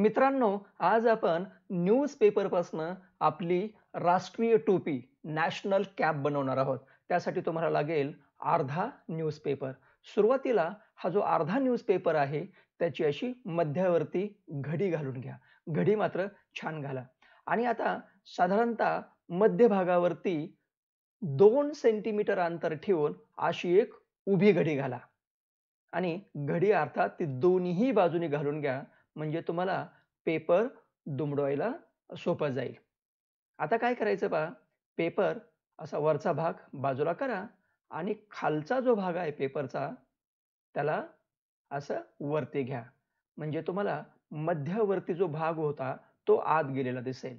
मित्रांनो आज आपण न्यूजपेपरपासनं आपली राष्ट्रीय टोपी नॅशनल कॅप बनवणार आहोत त्यासाठी तुम्हाला लागेल अर्धा न्यूजपेपर सुरुवातीला हा जो अर्धा न्यूजपेपर आहे त्याची अशी मध्यावरती घडी घालून घ्या घडी मात्र छान घाला आणि आता साधारणतः मध्यभागावरती दोन सेंटीमीटर अंतर ठेवून अशी एक उभी घडी घाला आणि घडी अर्थात ती दोन्ही बाजूनी घालून घ्या म्हणजे तुम्हाला पेपर दुमडवायला सोपं जाईल आता काय करायचं बा पेपर असा वरचा भाग बाजूला करा आणि खालचा जो भाग आहे पेपरचा त्याला असं वरती घ्या म्हणजे तुम्हाला मध्यवर्ती जो भाग होता तो आत गेलेला दिसेल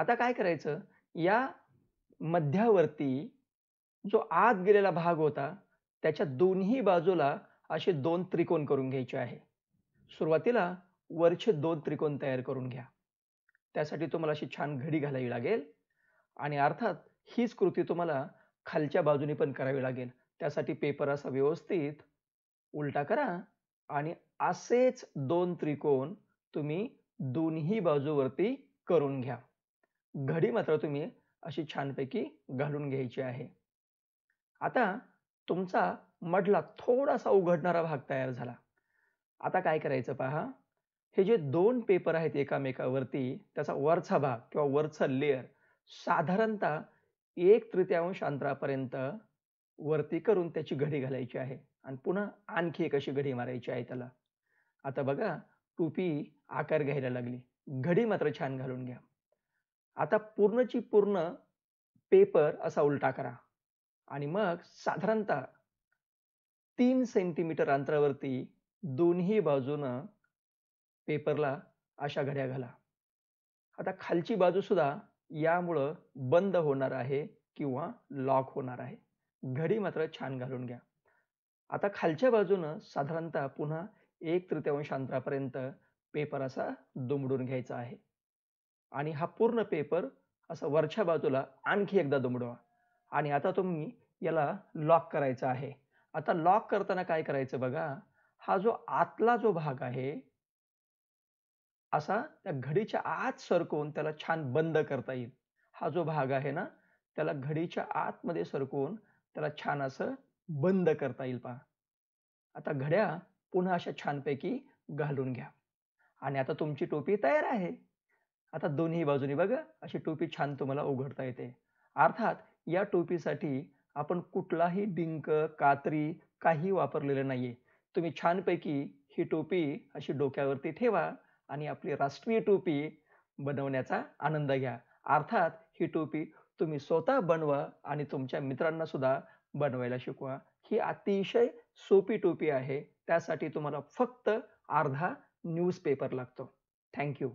आता काय करायचं या मध्यावरती जो आत गेलेला भाग होता त्याच्या दोन्ही बाजूला असे दोन त्रिकोण करून घ्यायचे आहे सुरुवातीला वरचे दोन त्रिकोण तयार करून घ्या त्यासाठी तुम्हाला अशी छान घडी घालावी लागेल आणि अर्थात हीच कृती तुम्हाला खालच्या बाजूने पण करावी लागेल त्यासाठी पेपर असा व्यवस्थित उलटा करा आणि असेच दोन त्रिकोण तुम्ही दोन्ही बाजूवरती करून घ्या घडी मात्र तुम्ही अशी छानपैकी घालून घ्यायची आहे आता तुमचा मडला थोडासा उघडणारा भाग तयार झाला आता काय करायचं पहा हे जे दोन पेपर आहेत एकामेकावरती त्याचा वरचा भाग किंवा वरचा लेअर साधारणतः एक तृतीयांश अंतरापर्यंत वरती करून त्याची घडी घालायची आहे आणि पुन्हा आणखी एक अशी घडी मारायची आहे त्याला आता बघा टोपी आकार घ्यायला लागली घडी मात्र छान घालून घ्या आता पूर्णची पूर्ण पेपर असा उलटा करा आणि मग साधारणतः तीन सेंटीमीटर अंतरावरती दोन्ही बाजूनं पेपरला अशा घड्या घाला आता खालची बाजूसुद्धा यामुळं बंद होणार आहे किंवा लॉक होणार आहे घडी मात्र छान घालून घ्या आता खालच्या बाजूनं साधारणतः पुन्हा एक तृतीयांश अंतरापर्यंत पेपर असा दुमडून घ्यायचा आहे आणि हा पूर्ण पेपर असा वरच्या बाजूला आणखी एकदा दुमडवा आणि आता तुम्ही याला लॉक करायचं आहे आता लॉक करताना काय करायचं बघा हा जो आतला जो भाग आहे असा त्या घडीच्या आत सरकवून त्याला छान बंद करता येईल हा जो भाग आहे ना त्याला घडीच्या आतमध्ये सरकवून त्याला छान असं बंद करता येईल पहा आता घड्या पुन्हा अशा छानपैकी घालून घ्या आणि आता तुमची टोपी तयार आहे आता दोन्ही बाजूनी बघ अशी टोपी छान तुम्हाला उघडता येते अर्थात या टोपीसाठी आपण कुठलाही डिंक कात्री काही वापरलेलं नाहीये तुम्ही छानपैकी ही टोपी अशी डोक्यावरती ठेवा आणि आपली राष्ट्रीय टोपी बनवण्याचा आनंद घ्या अर्थात ही टोपी तुम्ही स्वतः बनवा आणि तुमच्या मित्रांना सुद्धा बनवायला शिकवा ही अतिशय सोपी टोपी आहे त्यासाठी तुम्हाला फक्त अर्धा न्यूजपेपर लागतो थँक्यू